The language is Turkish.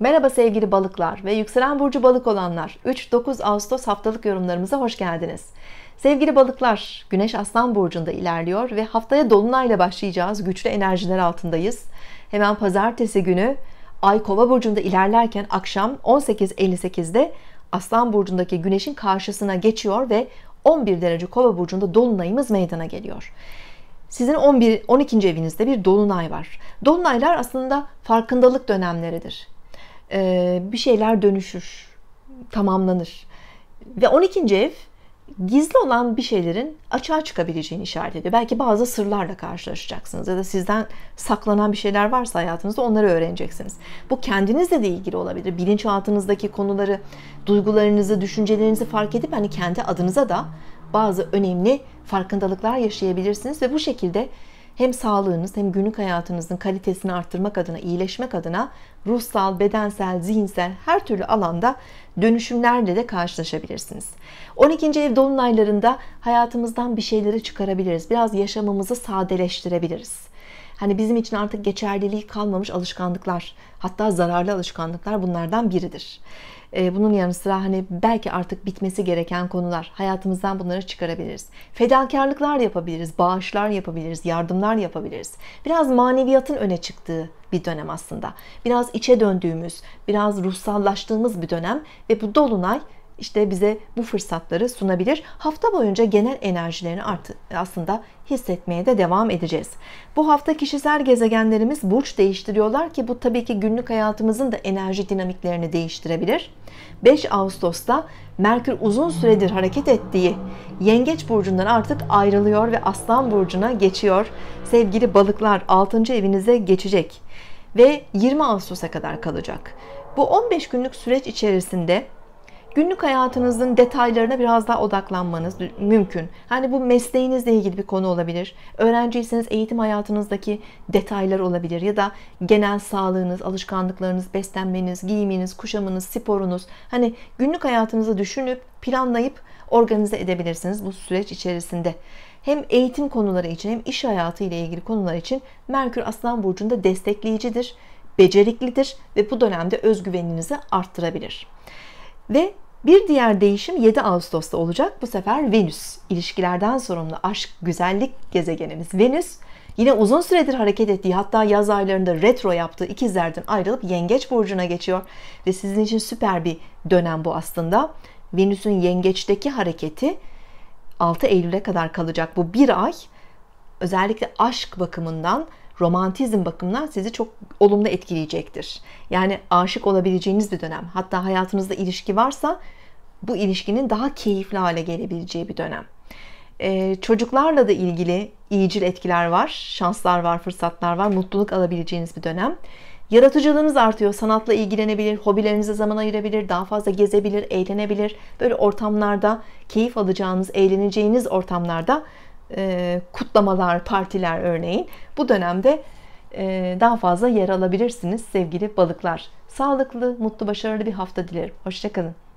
Merhaba sevgili balıklar ve yükselen burcu balık olanlar 3-9 Ağustos haftalık yorumlarımıza hoş geldiniz. Sevgili balıklar güneş aslan burcunda ilerliyor ve haftaya dolunayla başlayacağız güçlü enerjiler altındayız. Hemen pazartesi günü ay kova burcunda ilerlerken akşam 18.58'de aslan burcundaki güneşin karşısına geçiyor ve 11 derece kova burcunda dolunayımız meydana geliyor. Sizin 11 12. evinizde bir dolunay var. Dolunaylar aslında farkındalık dönemleridir e, bir şeyler dönüşür, tamamlanır. Ve 12. ev gizli olan bir şeylerin açığa çıkabileceğini işaret ediyor. Belki bazı sırlarla karşılaşacaksınız ya da sizden saklanan bir şeyler varsa hayatınızda onları öğreneceksiniz. Bu kendinizle de ilgili olabilir. Bilinçaltınızdaki konuları, duygularınızı, düşüncelerinizi fark edip hani kendi adınıza da bazı önemli farkındalıklar yaşayabilirsiniz ve bu şekilde hem sağlığınız hem günlük hayatınızın kalitesini arttırmak adına, iyileşmek adına ruhsal, bedensel, zihinsel her türlü alanda dönüşümlerle de karşılaşabilirsiniz. 12. ev dolunaylarında hayatımızdan bir şeyleri çıkarabiliriz. Biraz yaşamımızı sadeleştirebiliriz Hani bizim için artık geçerliliği kalmamış alışkanlıklar, hatta zararlı alışkanlıklar bunlardan biridir. Ee, bunun yanı sıra hani belki artık bitmesi gereken konular hayatımızdan bunları çıkarabiliriz. Fedakarlıklar yapabiliriz, bağışlar yapabiliriz, yardımlar yapabiliriz. Biraz maneviyatın öne çıktığı bir dönem aslında. Biraz içe döndüğümüz, biraz ruhsallaştığımız bir dönem ve bu dolunay işte bize bu fırsatları sunabilir. Hafta boyunca genel enerjilerini artı, aslında hissetmeye de devam edeceğiz. Bu hafta kişisel gezegenlerimiz burç değiştiriyorlar ki bu tabii ki günlük hayatımızın da enerji dinamiklerini değiştirebilir. 5 Ağustos'ta Merkür uzun süredir hareket ettiği Yengeç burcundan artık ayrılıyor ve Aslan burcuna geçiyor. Sevgili balıklar 6. evinize geçecek ve 20 Ağustos'a kadar kalacak. Bu 15 günlük süreç içerisinde günlük hayatınızın detaylarına biraz daha odaklanmanız mümkün. Hani bu mesleğinizle ilgili bir konu olabilir. Öğrenciyseniz eğitim hayatınızdaki detaylar olabilir ya da genel sağlığınız, alışkanlıklarınız, beslenmeniz, giyiminiz, kuşamınız, sporunuz. Hani günlük hayatınızı düşünüp, planlayıp organize edebilirsiniz bu süreç içerisinde. Hem eğitim konuları için hem iş hayatı ile ilgili konular için Merkür Aslan burcunda destekleyicidir, beceriklidir ve bu dönemde özgüveninizi arttırabilir. Ve bir diğer değişim 7 Ağustos'ta olacak. Bu sefer Venüs, ilişkilerden sorumlu aşk, güzellik gezegenimiz Venüs. Yine uzun süredir hareket ettiği hatta yaz aylarında retro yaptığı ikizlerden ayrılıp yengeç burcuna geçiyor. Ve sizin için süper bir dönem bu aslında. Venüs'ün yengeçteki hareketi 6 Eylül'e kadar kalacak bu bir ay. Özellikle aşk bakımından romantizm bakımından sizi çok olumlu etkileyecektir. Yani aşık olabileceğiniz bir dönem. Hatta hayatınızda ilişki varsa bu ilişkinin daha keyifli hale gelebileceği bir dönem. Ee, çocuklarla da ilgili iyicil etkiler var, şanslar var, fırsatlar var, mutluluk alabileceğiniz bir dönem. Yaratıcılığınız artıyor, sanatla ilgilenebilir, hobilerinize zaman ayırabilir, daha fazla gezebilir, eğlenebilir. Böyle ortamlarda, keyif alacağınız, eğleneceğiniz ortamlarda e, kutlamalar, partiler örneğin bu dönemde e, daha fazla yer alabilirsiniz sevgili balıklar. Sağlıklı, mutlu, başarılı bir hafta dilerim. Hoşçakalın.